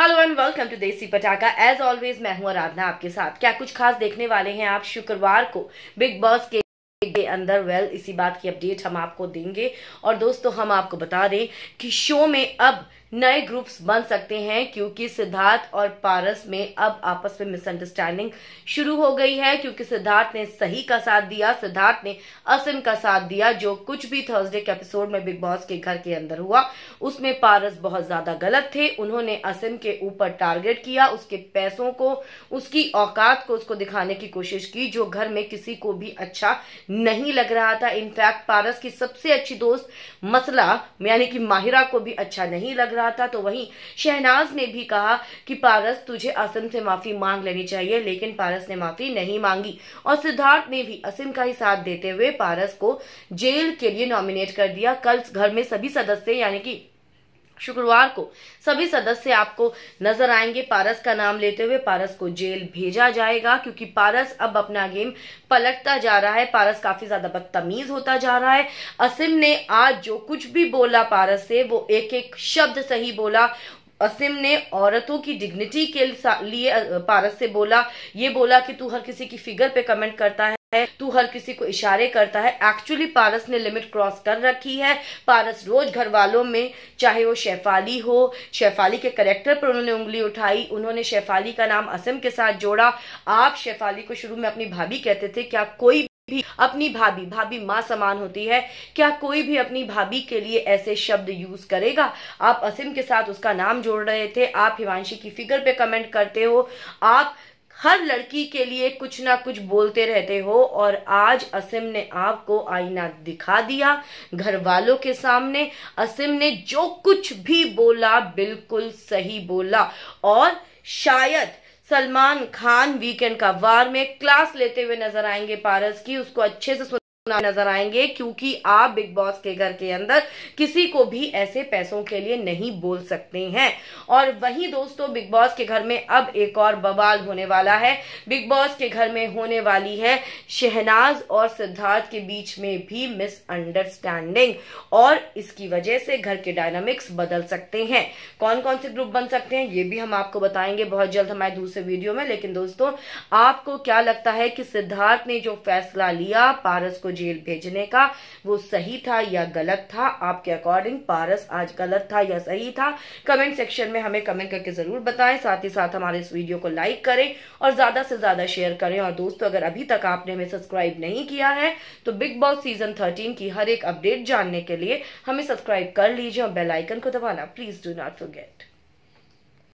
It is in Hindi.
हेलो एंड वेलकम टू देसी पटाखा एज ऑलवेज मैं हूं आराधना आपके साथ क्या कुछ खास देखने वाले हैं आप शुक्रवार को बिग बॉस के के अंदर वेल इसी बात की अपडेट हम आपको देंगे और दोस्तों हम आपको बता दें कि शो में अब नए ग्रुप्स बन सकते हैं क्योंकि सिद्धार्थ और पारस में अब आपस में मिसअंडरस्टैंडिंग शुरू हो गई है क्योंकि सिद्धार्थ ने सही का साथ दिया सिद्धार्थ ने असिम का साथ दिया जो कुछ भी थर्सडे के एपिसोड में बिग बॉस के घर के अंदर हुआ उसमें पारस बहुत ज्यादा गलत थे उन्होंने असिम के ऊपर टारगेट किया उसके पैसों को उसकी औकात को उसको दिखाने की कोशिश की जो घर में किसी को भी अच्छा नहीं लग रहा था इनफैक्ट पारस की सबसे अच्छी दोस्त मसला यानी कि माहिरा को भी अच्छा नहीं लग रहा रहा था तो वहीं शहनाज ने भी कहा कि पारस तुझे असिम से माफी मांग लेनी चाहिए लेकिन पारस ने माफी नहीं मांगी और सिद्धार्थ ने भी असिम का ही साथ देते हुए पारस को जेल के लिए नॉमिनेट कर दिया कल घर में सभी सदस्य यानी कि शुक्रवार को सभी सदस्य आपको नजर आएंगे पारस का नाम लेते हुए पारस को जेल भेजा जाएगा क्योंकि पारस अब अपना गेम पलटता जा रहा है पारस काफी ज्यादा बदतमीज होता जा रहा है असिम ने आज जो कुछ भी बोला पारस से वो एक एक शब्द सही बोला असिम ने औरतों की डिग्निटी के लिए पारस से बोला ये बोला कि तू हर किसी की फिगर पे कमेंट करता है है तू हर किसी को इशारे करता है एक्चुअली पारस ने लिमिट क्रॉस कर रखी है पारस रोज घर वालों में चाहे वो शेफाली हो शेफाली के करेक्टर पर उन्होंने उंगली उठाई उन्होंने शेफाली का नाम असम के साथ जोड़ा आप शेफाली को शुरू में अपनी भाभी कहते थे क्या कोई भी अपनी भाभी भाभी माँ समान होती है क्या कोई भी अपनी भाभी के लिए ऐसे शब्द यूज करेगा आप असिम के साथ उसका नाम जोड़ रहे थे आप हिमांशी की फिगर पे कमेंट करते हो आप हर लड़की के लिए कुछ ना कुछ बोलते रहते हो और आज असिम ने आपको आईना दिखा दिया घर वालों के सामने असिम ने जो कुछ भी बोला बिल्कुल सही बोला और शायद सलमान खान वीकेंड का वार में क्लास लेते हुए नजर आएंगे पारस की उसको अच्छे से नजर आएंगे क्योंकि आप बिग बॉस के घर के अंदर किसी को भी ऐसे पैसों के लिए नहीं बोल सकते हैं और वही दोस्तों बिग बॉस के घर में अब एक और बवाल होने वाला है बिग बॉस के घर में होने वाली है शहनाज और सिद्धार्थ के बीच में भी मिसअंडरस्टैंडिंग और इसकी वजह से घर के डायनामिक्स बदल सकते हैं कौन कौन से ग्रुप बन सकते हैं ये भी हम आपको बताएंगे बहुत जल्द हमारे दूसरे वीडियो में लेकिन दोस्तों आपको क्या लगता है कि सिद्धार्थ ने जो फैसला लिया पारस को जेल भेजने का वो सही था या गलत था आपके अकॉर्डिंग पारस आज गलत था या सही था कमेंट सेक्शन में हमें कमेंट करके ज़रूर बताएं साथ ही साथ हमारे इस वीडियो को लाइक करें और ज़्यादा से ज़्यादा शेयर करें और दोस्तों अगर अभी तक आपने हमें सब्सक्राइब नहीं किया है तो बिग बॉस सीजन थर्टीन की हर एक अपडेट जानने के लिए हमें सब्सक्राइब कर लीजिए और बेलाइकन को दबाना प्लीज़ डू नॉट फोरगेट